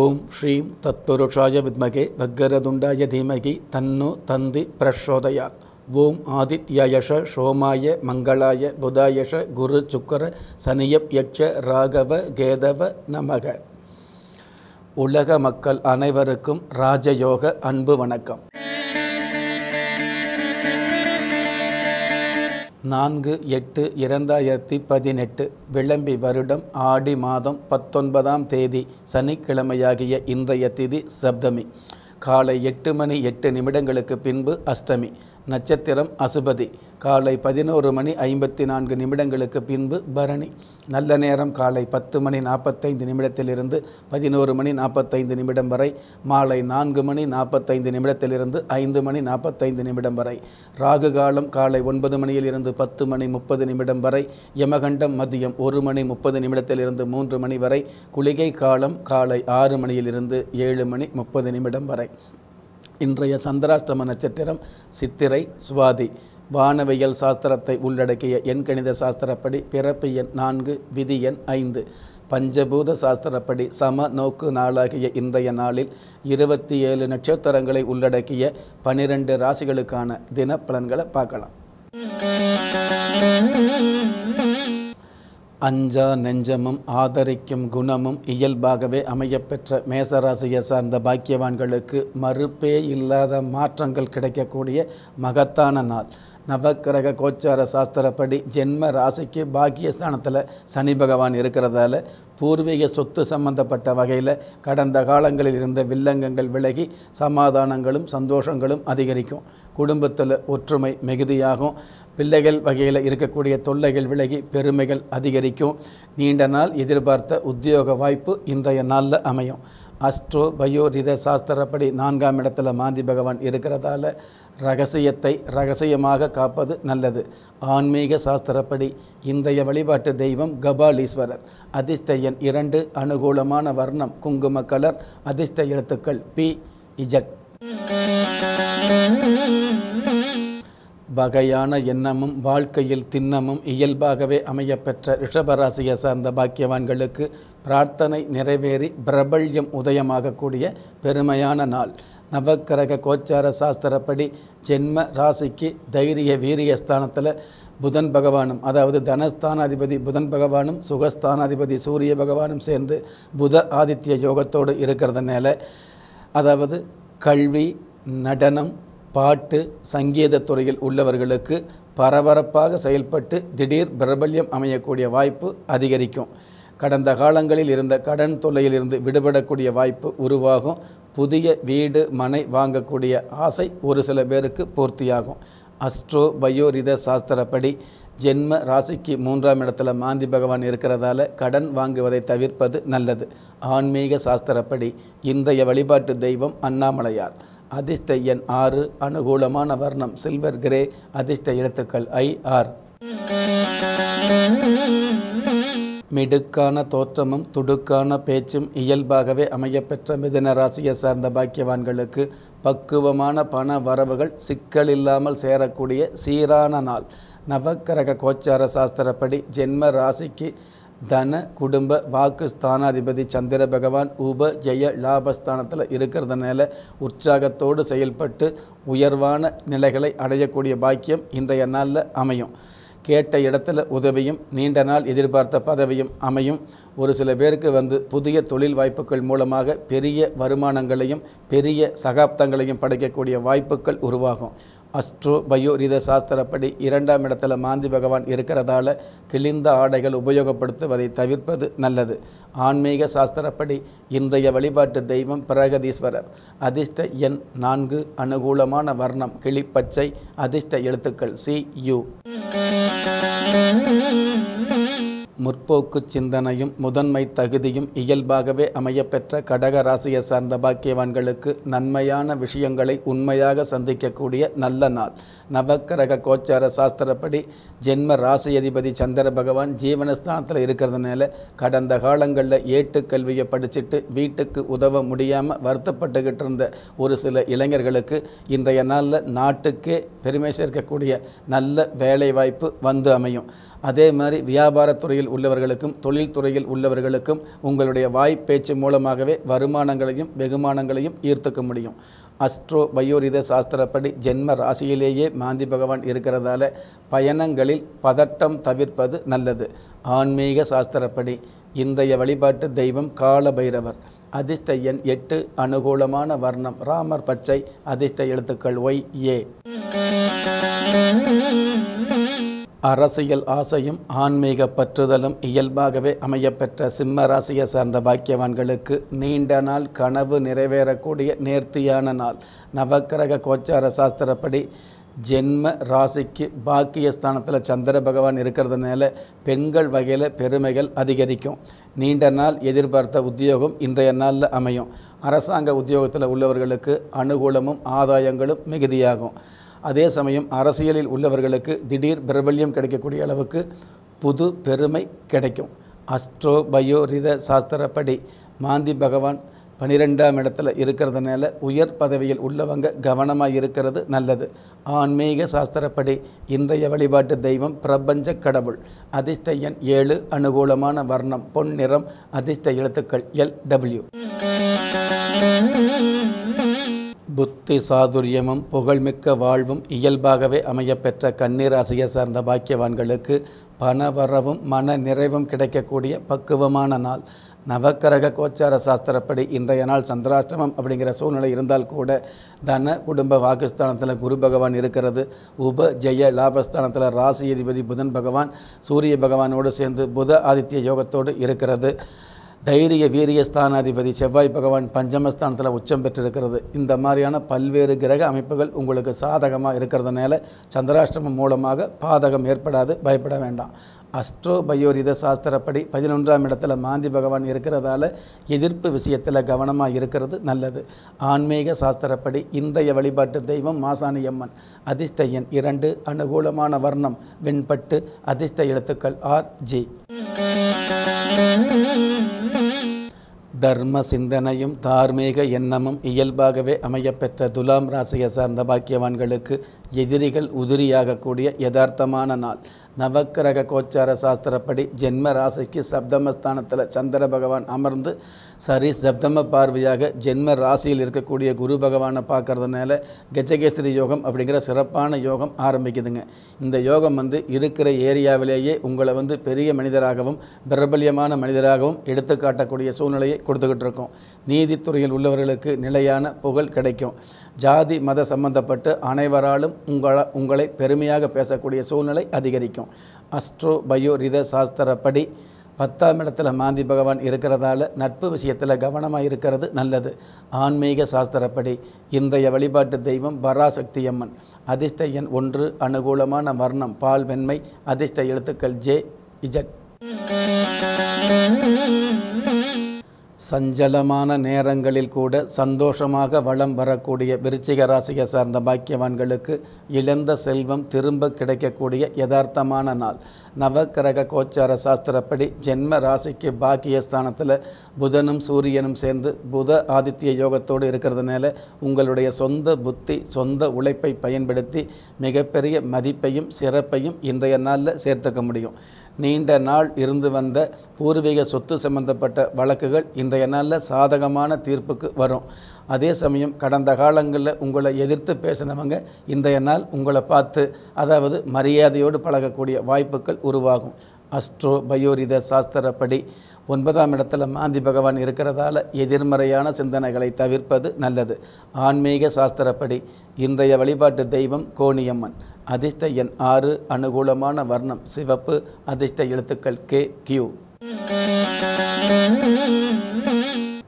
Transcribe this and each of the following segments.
ஓம் ஸ்ரீம் தத்புருஷாய வித்மகே பக்கரதுண்டாய தீமகி தன்னு தந்தி பிரஷோதயாத் ஓம் ஆதித்யயஷ சோமாய மங்களாய புதாயஷ குரு சுக்கர சனியப் யட்ச ராகவ கேதவ நமக உலக மக்கள் அனைவருக்கும் ராஜயோக அன்பு வணக்கம் நான்கு எட்டு இரண்டாயிரத்தி பதினெட்டு விளம்பி வருடம் ஆடி மாதம் பத்தொன்பதாம் தேதி சனிக்கிழமையாகிய இன்றைய திதி சப்தமி காலை எட்டு மணி எட்டு நிமிடங்களுக்கு பின்பு அஷ்டமி நட்சத்திரம் அசுபதி காலை பதினோரு மணி ஐம்பத்தி நான்கு நிமிடங்களுக்கு பின்பு பரணி நல்ல நேரம் காலை பத்து மணி நாற்பத்தைந்து நிமிடத்திலிருந்து பதினோரு மணி நாற்பத்தைந்து நிமிடம் வரை மாலை நான்கு மணி நாற்பத்தைந்து நிமிடத்திலிருந்து ஐந்து மணி நாற்பத்தைந்து நிமிடம் வரை ராகு காலம் காலை ஒன்பது மணியிலிருந்து பத்து மணி முப்பது நிமிடம் வரை யமகண்டம் மதியம் ஒரு மணி முப்பது நிமிடத்திலிருந்து மூன்று மணி வரை குளிகை காலம் காலை ஆறு மணியிலிருந்து ஏழு மணி முப்பது நிமிடம் வரை இன்றைய சந்திராஷ்டம நட்சத்திரம் சித்திரை சுவாதி வானவியல் சாஸ்திரத்தை உள்ளடக்கிய எண்கணித சாஸ்திரப்படி பிறப்பு எண் நான்கு விதி எண் ஐந்து பஞ்சபூத சாஸ்திரப்படி சம நோக்கு நாளாகிய இன்றைய நாளில் இருபத்தி ஏழு நட்சத்திரங்களை உள்ளடக்கிய பனிரெண்டு ராசிகளுக்கான பலன்களை பார்க்கலாம் அஞ்சா நெஞ்சமும் ஆதரிக்கும் குணமும் இயல்பாகவே அமையப்பெற்ற மேசராசியை சார்ந்த பாக்கியவான்களுக்கு மறுப்பே இல்லாத மாற்றங்கள் கிடைக்கக்கூடிய மகத்தான நாள் நவக்கிரக கோச்சார சாஸ்திரப்படி ஜென்ம ராசிக்கு பாக்கியஸ்தானத்தில் சனி பகவான் இருக்கிறதால பூர்வீக சொத்து சம்பந்தப்பட்ட வகையில் கடந்த காலங்களில் இருந்த வில்லங்கங்கள் விலகி சமாதானங்களும் சந்தோஷங்களும் அதிகரிக்கும் குடும்பத்தில் ஒற்றுமை மிகுதியாகும் பிள்ளைகள் வகையில் இருக்கக்கூடிய தொல்லைகள் விலகி பெருமைகள் அதிகரிக்கும் நீண்ட நாள் எதிர்பார்த்த உத்தியோக வாய்ப்பு இன்றைய நாளில் அமையும் அஸ்ட்ரோ பயோ ரித சாஸ்திரப்படி நான்காம் இடத்துல மாந்தி பகவான் இருக்கிறதால ரகசியத்தை ரகசியமாக காப்பது நல்லது ஆன்மீக சாஸ்திரப்படி இன்றைய வழிபாட்டு தெய்வம் கபாலீஸ்வரர் அதிர்ஷ்டயன் இரண்டு அனுகூலமான வர்ணம் குங்கும கலர் அதிர்ஷ்ட எழுத்துக்கள் பி இஜட் வகையான எண்ணமும் வாழ்க்கையில் திண்ணமும் இயல்பாகவே அமையப்பெற்ற ரிஷபராசியை சார்ந்த பாக்கியவான்களுக்கு பிரார்த்தனை நிறைவேறி பிரபல்யம் உதயமாகக்கூடிய பெருமையான நாள் நவக்கிரக கோச்சார சாஸ்திரப்படி ஜென்ம ராசிக்கு தைரிய வீரிய ஸ்தானத்தில் புதன் பகவானும் அதாவது தனஸ்தானாதிபதி புதன் பகவானும் சுகஸ்தானாதிபதி சூரிய பகவானும் சேர்ந்து புத ஆதித்ய யோகத்தோடு இருக்கிறதுனால அதாவது கல்வி நடனம் பாட்டு சங்கீத துறையில் உள்ளவர்களுக்கு பரபரப்பாக செயல்பட்டு திடீர் பிரபல்யம் அமையக்கூடிய வாய்ப்பு அதிகரிக்கும் கடந்த காலங்களில் இருந்த கடன் தொல்லையிலிருந்து விடுபடக்கூடிய வாய்ப்பு உருவாகும் புதிய வீடு மனை வாங்கக்கூடிய ஆசை ஒரு சில பேருக்கு பூர்த்தியாகும் அஸ்ட்ரோ பயோரித சாஸ்திரப்படி ஜென்ம ராசிக்கு மூன்றாம் இடத்துல மாந்தி பகவான் இருக்கிறதால கடன் வாங்குவதை தவிர்ப்பது நல்லது ஆன்மீக சாஸ்திரப்படி இன்றைய வழிபாட்டு தெய்வம் அண்ணாமலையார் அதிர்ஷ்ட எண் ஆறு அனுகூலமான வர்ணம் சில்வர் கிரே அதிர்ஷ்ட எழுத்துக்கள் ஐ ஆர் மிடுக்கான தோற்றமும் துடுக்கான பேச்சும் இயல்பாகவே அமையப்பெற்ற மிதன ராசியை சார்ந்த பாக்கியவான்களுக்கு பக்குவமான பண வரவுகள் சிக்கல் இல்லாமல் சேரக்கூடிய சீரான நாள் நவக்கரக கோச்சார சாஸ்திரப்படி ஜென்ம ராசிக்கு தன குடும்ப வாக்கு ஸ்தானாதிபதி சந்திர பகவான் உப ஜெய லாபஸ்தானத்தில் இருக்கிறதுனால உற்சாகத்தோடு செயல்பட்டு உயர்வான நிலைகளை அடையக்கூடிய பாக்கியம் இன்றைய நாளில் அமையும் கேட்ட இடத்துல உதவியும் நீண்ட நாள் எதிர்பார்த்த பதவியும் அமையும் ஒரு சில பேருக்கு வந்து புதிய தொழில் வாய்ப்புகள் மூலமாக பெரிய வருமானங்களையும் பெரிய சகாப்தங்களையும் படைக்கக்கூடிய வாய்ப்புகள் உருவாகும் அஸ்ட்ரோ ரீத சாஸ்திரப்படி இரண்டாம் இடத்துல மாந்தி பகவான் இருக்கிறதால கிழிந்த ஆடைகள் உபயோகப்படுத்துவதை தவிர்ப்பது நல்லது ஆன்மீக சாஸ்திரப்படி இன்றைய வழிபாட்டு தெய்வம் பிரகதீஸ்வரர் அதிர்ஷ்ட எண் நான்கு அனுகூலமான வர்ணம் கிளிப்பச்சை அதிர்ஷ்ட எழுத்துக்கள் சி யு முற்போக்கு சிந்தனையும் முதன்மை தகுதியும் இயல்பாகவே அமையப்பெற்ற கடக ராசியை சார்ந்த பாக்கியவான்களுக்கு நன்மையான விஷயங்களை உண்மையாக சந்திக்கக்கூடிய நல்ல நாள் நவக்கரக கோச்சார சாஸ்திரப்படி ஜென்ம ராசி அதிபதி சந்திர பகவான் ஜீவனஸ்தானத்தில் இருக்கிறதுனால கடந்த காலங்களில் ஏட்டு கல்வியை படிச்சுட்டு வீட்டுக்கு உதவ முடியாமல் வருத்தப்பட்டுக்கிட்டு இருந்த ஒரு சில இளைஞர்களுக்கு இன்றைய நாளில் நாட்டுக்கே பெருமை சேர்க்கக்கூடிய நல்ல வேலைவாய்ப்பு வந்து அமையும் அதே மாதிரி வியாபாரத்துறையில் உள்ளவர்களுக்கும் தொழில்துறையில் உள்ளவர்களுக்கும் உங்களுடைய வாய் பேச்சு மூலமாகவே வருமானங்களையும் வெகுமானங்களையும் ஈர்த்துக்க முடியும் அஸ்ட்ரோ பயோரித சாஸ்திரப்படி ஜென்ம ராசியிலேயே மாந்தி பகவான் இருக்கிறதால பயணங்களில் பதட்டம் தவிர்ப்பது நல்லது ஆன்மீக சாஸ்திரப்படி இன்றைய வழிபாட்டு தெய்வம் கால பைரவர் அதிர்ஷ்ட எண் எட்டு அனுகூலமான வர்ணம் ராமர் பச்சை அதிர்ஷ்ட எழுத்துக்கள் ஒய் ஏ அரசியல் ஆசையும் ஆன்மீக பற்றுதலும் இயல்பாகவே அமையப்பெற்ற சிம்ம ராசியை சார்ந்த பாக்கியவான்களுக்கு நீண்ட நாள் கனவு நிறைவேறக்கூடிய நேர்த்தியான நாள் நவக்கிரக கோச்சார சாஸ்திரப்படி ஜென்ம ராசிக்கு பாக்கியஸ்தானத்தில் சந்திர பகவான் இருக்கிறதுனால பெண்கள் வகையில் பெருமைகள் அதிகரிக்கும் நீண்ட நாள் எதிர்பார்த்த உத்தியோகம் இன்றைய நாளில் அமையும் அரசாங்க உத்தியோகத்தில் உள்ளவர்களுக்கு அனுகூலமும் ஆதாயங்களும் மிகுதியாகும் அதே சமயம் அரசியலில் உள்ளவர்களுக்கு திடீர் பிரபல்யம் கிடைக்கக்கூடிய அளவுக்கு புது பெருமை கிடைக்கும் அஸ்ட்ரோ பயோ ரித சாஸ்திரப்படி மாந்தி பகவான் பனிரெண்டாம் இடத்துல இருக்கிறதுனால உயர் பதவியில் உள்ளவங்க கவனமாக இருக்கிறது நல்லது ஆன்மீக சாஸ்திரப்படி இன்றைய வழிபாட்டு தெய்வம் பிரபஞ்ச கடவுள் அதிர்ஷ்ட எண் ஏழு அனுகூலமான வர்ணம் பொன் நிறம் அதிர்ஷ்ட எழுத்துக்கள் எல் டபிள்யூ புத்தி சாதுரியமும் புகழ்மிக்க வாழ்வும் இயல்பாகவே அமையப்பெற்ற கன்னிராசியை சார்ந்த பாக்கியவான்களுக்கு பணவரவும் மன நிறைவும் கிடைக்கக்கூடிய பக்குவமான நாள் நவக்கரக கோச்சார சாஸ்திரப்படி இன்றைய நாள் சந்திராஷ்டமம் அப்படிங்கிற சூழ்நிலை இருந்தால் கூட தன குடும்ப வாக்குஸ்தானத்தில் குரு பகவான் இருக்கிறது உப ஜெய லாபஸ்தானத்தில் ராசி அதிபதி புதன் பகவான் சூரிய பகவானோடு சேர்ந்து புத ஆதித்ய யோகத்தோடு இருக்கிறது தைரிய வீரியஸ்தானாதிபதி செவ்வாய் பகவான் பஞ்சமஸ்தானத்தில் உச்சம் பெற்றிருக்கிறது இந்த மாதிரியான பல்வேறு கிரக அமைப்புகள் உங்களுக்கு சாதகமாக இருக்கிறதுனால சந்திராஷ்டிரமம் மூலமாக பாதகம் ஏற்படாது பயப்பட வேண்டாம் அஸ்ட்ரோபயோரித சாஸ்திரப்படி பதினொன்றாம் இடத்துல மாந்தி பகவான் இருக்கிறதால எதிர்ப்பு விஷயத்தில் கவனமாக இருக்கிறது நல்லது ஆன்மீக சாஸ்திரப்படி இன்றைய வழிபாட்டு தெய்வம் மாசாணியம்மன் அதிர்ஷ்ட எண் இரண்டு அனுகூலமான வர்ணம் வெண்பட்டு அதிர்ஷ்ட எழுத்துக்கள் ஆர் ஜி தர்ம சிந்தனையும் தார்மீக எண்ணமும் இயல்பாகவே அமையப்பெற்ற துலாம் ராசியை சார்ந்த பாக்கியவான்களுக்கு எதிரிகள் உதிரியாகக்கூடிய யதார்த்தமான நாள் நவக்கிரக கோச்சார சாஸ்திரப்படி ஜென்ம ராசிக்கு சப்தமஸ்தானத்தில் சந்திர பகவான் அமர்ந்து சரி சப்தம பார்வையாக ஜென்ம ராசியில் இருக்கக்கூடிய குரு பகவானை பார்க்கறதுனால கஜகேசரி யோகம் அப்படிங்கிற சிறப்பான யோகம் ஆரம்பிக்குதுங்க இந்த யோகம் வந்து இருக்கிற ஏரியாவிலேயே உங்களை வந்து பெரிய மனிதராகவும் பிரபல்யமான மனிதராகவும் எடுத்துக்காட்டக்கூடிய சூழ்நிலையை கொடுத்துக்கிட்டு இருக்கோம் நீதித்துறையில் உள்ளவர்களுக்கு நிலையான புகழ் கிடைக்கும் ஜாதி மத சம்பந்தப்பட்டு அனைவராலும் உங்களை உங்களை பெருமையாக பேசக்கூடிய சூழ்நிலை அதிகரிக்கும் அஸ்ட்ரோ பயோ ரித சாஸ்திரப்படி பத்தாம் இடத்துல மாந்தி பகவான் இருக்கிறதால நட்பு விஷயத்தில் கவனமாக இருக்கிறது நல்லது ஆன்மீக சாஸ்திரப்படி இன்றைய வழிபாட்டு தெய்வம் பராசக்தி அம்மன் அதிர்ஷ்ட எண் ஒன்று அனுகூலமான வர்ணம் பால் வெண்மை அதிர்ஷ்ட எழுத்துக்கள் ஜே இஜட் சஞ்சலமான நேரங்களில் கூட சந்தோஷமாக வளம் வரக்கூடிய விருச்சிக ராசியை சார்ந்த பாக்கியவான்களுக்கு இழந்த செல்வம் திரும்ப கிடைக்கக்கூடிய யதார்த்தமான நாள் நவக்கிரக கோச்சார சாஸ்திரப்படி ஜென்ம ராசிக்கு பாக்கியஸ்தானத்தில் புதனும் சூரியனும் சேர்ந்து புத ஆதித்ய யோகத்தோடு இருக்கிறதுனால உங்களுடைய சொந்த புத்தி சொந்த உழைப்பை பயன்படுத்தி மிகப்பெரிய மதிப்பையும் சிறப்பையும் இன்றைய நாளில் சேர்த்துக்க முடியும் நீண்ட நாள் இருந்து வந்த பூர்வீக சொத்து சம்பந்தப்பட்ட வழக்குகள் இன்றைய நாளில் சாதகமான தீர்ப்புக்கு வரும் அதே சமயம் கடந்த காலங்களில் உங்களை எதிர்த்து பேசினவங்க இன்றைய நாள் உங்களை பார்த்து அதாவது மரியாதையோடு பழகக்கூடிய வாய்ப்புகள் உருவாகும் அஸ்ட்ரோ பயோரித சாஸ்திரப்படி ஒன்பதாம் இடத்துல மாந்தி பகவான் இருக்கிறதால எதிர்மறையான சிந்தனைகளை தவிர்ப்பது நல்லது ஆன்மீக சாஸ்திரப்படி இன்றைய வழிபாட்டு தெய்வம் கோணியம்மன் அதிர்ஷ்ட எண் ஆறு அனுகூலமான வர்ணம் சிவப்பு அதிர்ஷ்ட எழுத்துக்கள் கே கியூ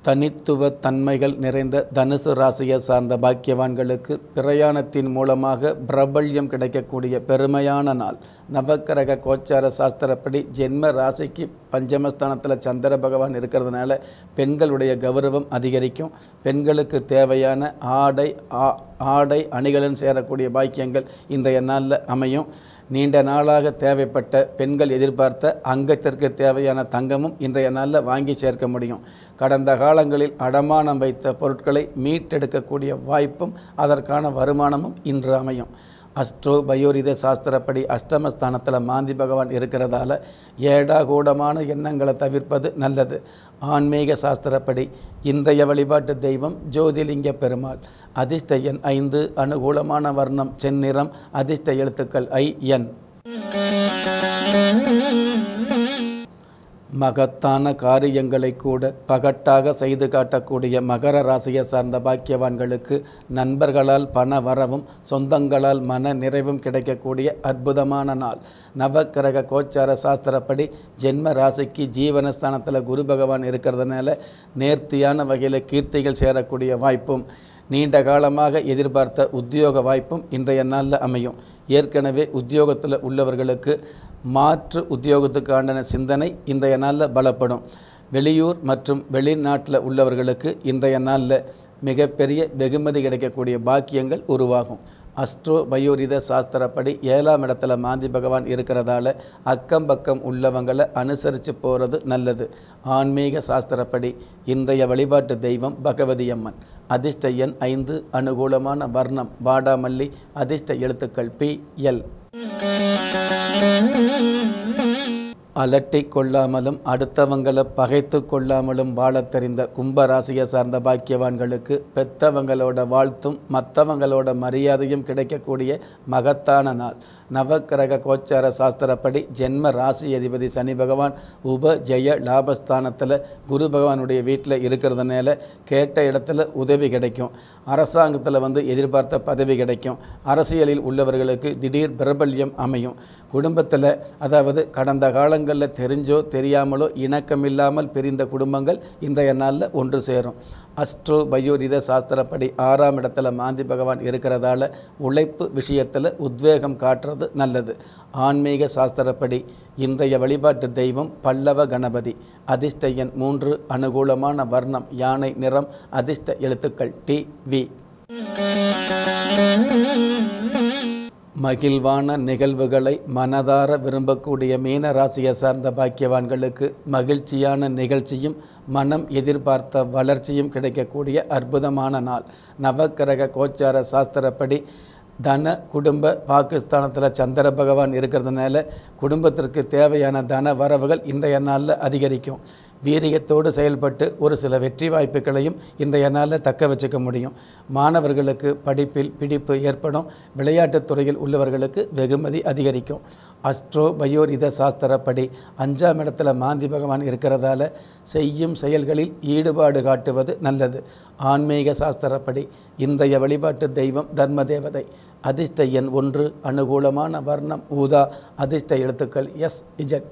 தனித்துவ தன்மைகள் நிறைந்த தனுசு ராசியை சார்ந்த பாக்கியவான்களுக்கு பிரயாணத்தின் மூலமாக பிரபல்யம் கிடைக்கக்கூடிய பெருமையான நாள் நவக்கிரக கோச்சார சாஸ்திரப்படி ஜென்ம ராசிக்கு பஞ்சமஸ்தானத்தில் சந்திர பகவான் இருக்கிறதுனால பெண்களுடைய கௌரவம் அதிகரிக்கும் பெண்களுக்கு தேவையான ஆடை ஆடை அணிகலன் சேரக்கூடிய பாக்கியங்கள் இன்றைய நாளில் அமையும் நீண்ட நாளாக தேவைப்பட்ட பெண்கள் எதிர்பார்த்த அங்கத்திற்கு தேவையான தங்கமும் இன்றைய நாளில் வாங்கி சேர்க்க முடியும் கடந்த காலங்களில் அடமானம் வைத்த பொருட்களை மீட்டெடுக்கக்கூடிய வாய்ப்பும் அதற்கான வருமானமும் இன்று அமையும் அஸ்ட்ரோ பயோரித சாஸ்திரப்படி அஷ்டமஸ்தானத்தில் மாந்தி பகவான் இருக்கிறதால ஏடா கூடமான எண்ணங்களை தவிர்ப்பது நல்லது ஆன்மீக சாஸ்திரப்படி இன்றைய வழிபாட்டு தெய்வம் ஜோதிலிங்க பெருமாள் அதிர்ஷ்ட எண் ஐந்து அனுகூலமான வர்ணம் செந்நிறம் அதிர்ஷ்ட எழுத்துக்கள் ஐ என் மகத்தான காரியங்களை கூட பகட்டாக செய்து காட்டக்கூடிய மகர ராசியை சார்ந்த பாக்கியவான்களுக்கு நண்பர்களால் பண வரவும் சொந்தங்களால் மன நிறைவும் கிடைக்கக்கூடிய அற்புதமான நாள் நவக்கிரக கோச்சார சாஸ்திரப்படி ஜென்ம ராசிக்கு ஜீவனஸ்தானத்தில் குரு பகவான் இருக்கிறதுனால நேர்த்தியான வகையில் கீர்த்திகள் சேரக்கூடிய வாய்ப்பும் நீண்ட காலமாக எதிர்பார்த்த உத்தியோக வாய்ப்பும் இன்றைய நாளில் அமையும் ஏற்கனவே உத்தியோகத்தில் உள்ளவர்களுக்கு மாற்று உத்தியோகத்துக்கான சிந்தனை இன்றைய நாளில் பலப்படும் வெளியூர் மற்றும் வெளிநாட்டில் உள்ளவர்களுக்கு இன்றைய நாளில் மிகப்பெரிய வெகுமதி கிடைக்கக்கூடிய பாக்கியங்கள் உருவாகும் அஸ்ட்ரோ பயோரித சாஸ்திரப்படி ஏழாம் இடத்துல மாந்தி பகவான் இருக்கிறதால அக்கம் பக்கம் உள்ளவங்களை அனுசரித்து போகிறது நல்லது ஆன்மீக சாஸ்திரப்படி இன்றைய வழிபாட்டு தெய்வம் பகவதி அம்மன் அதிர்ஷ்ட எண் ஐந்து அனுகூலமான வர்ணம் வாடாமல்லி அதிர்ஷ்ட எழுத்துக்கள் பி எல் அலட்டி கொள்ளாமலும் அடுத்தவங்களை பகைத்து கொள்ளாமலும் வாழத் தெரிந்த கும்பராசியை சார்ந்த பாக்கியவான்களுக்கு பெற்றவங்களோட வாழ்த்தும் மற்றவங்களோட மரியாதையும் கிடைக்கக்கூடிய மகத்தான நாள் நவக்கிரக கோச்சார சாஸ்திரப்படி ஜென்ம ராசி அதிபதி சனி பகவான் உப ஜெய லாபஸ்தானத்தில் குரு பகவானுடைய வீட்டில் இருக்கிறதுனால கேட்ட இடத்துல உதவி கிடைக்கும் அரசாங்கத்தில் வந்து எதிர்பார்த்த பதவி கிடைக்கும் அரசியலில் உள்ளவர்களுக்கு திடீர் பிரபல்யம் அமையும் குடும்பத்தில் அதாவது கடந்த காலங்களில் தெரிஞ்சோ தெரியாமலோ இணக்கம் இல்லாமல் பிரிந்த குடும்பங்கள் இன்றைய நாளில் ஒன்று சேரும் அஸ்ட்ரோ பயோரித சாஸ்திரப்படி ஆறாம் இடத்துல மாந்தி பகவான் இருக்கிறதால உழைப்பு விஷயத்தில் உத்வேகம் காட்டுறது வழிபடுறது நல்லது ஆன்மீக சாஸ்திரப்படி இன்றைய வழிபாட்டு தெய்வம் பல்லவ கணபதி அதிர்ஷ்ட எண் மூன்று அனுகூலமான வர்ணம் யானை நிறம் அதிர்ஷ்ட எழுத்துக்கள் டி வி மகிழ்வான நிகழ்வுகளை மனதார விரும்பக்கூடிய மீன ராசியை சார்ந்த பாக்கியவான்களுக்கு மகிழ்ச்சியான நிகழ்ச்சியும் மனம் எதிர்பார்த்த வளர்ச்சியும் கிடைக்கக்கூடிய அற்புதமான நாள் நவக்கிரக கோச்சார சாஸ்திரப்படி தன குடும்ப பாகிஸ்தானத்தில் சந்திர பகவான் இருக்கிறதுனால குடும்பத்திற்கு தேவையான தன வரவுகள் இன்றைய நாளில் அதிகரிக்கும் வீரியத்தோடு செயல்பட்டு ஒரு சில வெற்றி வாய்ப்புகளையும் இன்றைய நாளில் தக்க வச்சுக்க முடியும் மாணவர்களுக்கு படிப்பில் பிடிப்பு ஏற்படும் விளையாட்டுத் துறையில் உள்ளவர்களுக்கு வெகுமதி அதிகரிக்கும் அஸ்ட்ரோ பயோரித சாஸ்திரப்படி அஞ்சாம் இடத்துல மாந்தி பகவான் இருக்கிறதால செய்யும் செயல்களில் ஈடுபாடு காட்டுவது நல்லது ஆன்மீக சாஸ்திரப்படி இன்றைய வழிபாட்டு தெய்வம் தர்ம தேவதை அதிர்ஷ்ட எண் ஒன்று அனுகூலமான வர்ணம் ஊதா அதிர்ஷ்ட எழுத்துக்கள் எஸ் இஜட்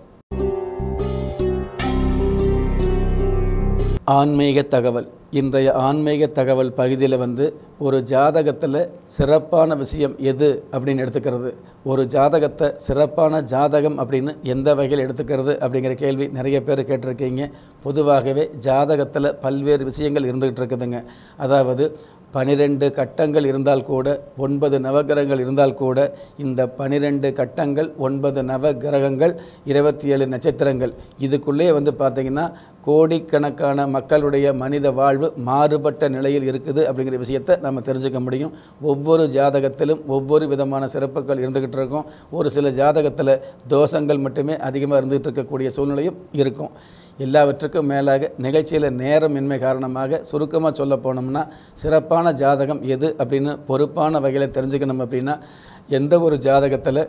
ஆன்மீக தகவல் இன்றைய ஆன்மீக தகவல் பகுதியில் வந்து ஒரு ஜாதகத்தில் சிறப்பான விஷயம் எது அப்படின்னு எடுத்துக்கிறது ஒரு ஜாதகத்தை சிறப்பான ஜாதகம் அப்படின்னு எந்த வகையில் எடுத்துக்கிறது அப்படிங்கிற கேள்வி நிறைய பேர் கேட்டிருக்கீங்க பொதுவாகவே ஜாதகத்தில் பல்வேறு விஷயங்கள் இருந்துகிட்டு இருக்குதுங்க அதாவது பனிரெண்டு கட்டங்கள் இருந்தால் கூட ஒன்பது நவகிரகங்கள் இருந்தால் கூட இந்த பனிரெண்டு கட்டங்கள் ஒன்பது நவகிரகங்கள் இருபத்தி ஏழு நட்சத்திரங்கள் இதுக்குள்ளே வந்து பார்த்திங்கன்னா கோடிக்கணக்கான மக்களுடைய மனித வாழ்வு மாறுபட்ட நிலையில் இருக்குது அப்படிங்கிற விஷயத்தை நம்ம தெரிஞ்சுக்க முடியும் ஒவ்வொரு ஜாதகத்திலும் ஒவ்வொரு விதமான சிறப்புகள் இருந்துக்கிட்டு இருக்கும் ஒரு சில ஜாதகத்தில் தோஷங்கள் மட்டுமே அதிகமாக இருந்துகிட்டு இருக்கக்கூடிய சூழ்நிலையும் இருக்கும் எல்லாவற்றுக்கும் மேலாக நிகழ்ச்சியில் நேரமின்மை காரணமாக சுருக்கமாக சொல்ல போனோம்னா சிறப்பான ஜாதகம் எது அப்படின்னு பொறுப்பான வகையில் தெரிஞ்சுக்கணும் அப்படின்னா எந்த ஒரு ஜாதகத்தில்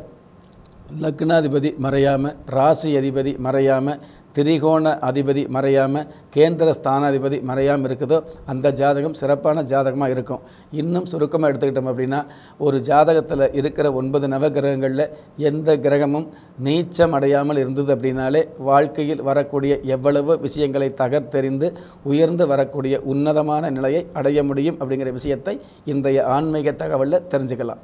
லக்னாதிபதி மறையாமல் ராசி அதிபதி மறையாமல் திரிகோண அதிபதி மறையாமல் கேந்திர ஸ்தானாதிபதி மறையாமல் இருக்குதோ அந்த ஜாதகம் சிறப்பான ஜாதகமாக இருக்கும் இன்னும் சுருக்கமாக எடுத்துக்கிட்டோம் அப்படின்னா ஒரு ஜாதகத்தில் இருக்கிற ஒன்பது நவகிரகங்களில் எந்த கிரகமும் நீச்சம் அடையாமல் இருந்தது அப்படின்னாலே வாழ்க்கையில் வரக்கூடிய எவ்வளவு விஷயங்களை தகர்த்தெறிந்து உயர்ந்து வரக்கூடிய உன்னதமான நிலையை அடைய முடியும் அப்படிங்கிற விஷயத்தை இன்றைய ஆன்மீக தகவலில் தெரிஞ்சுக்கலாம்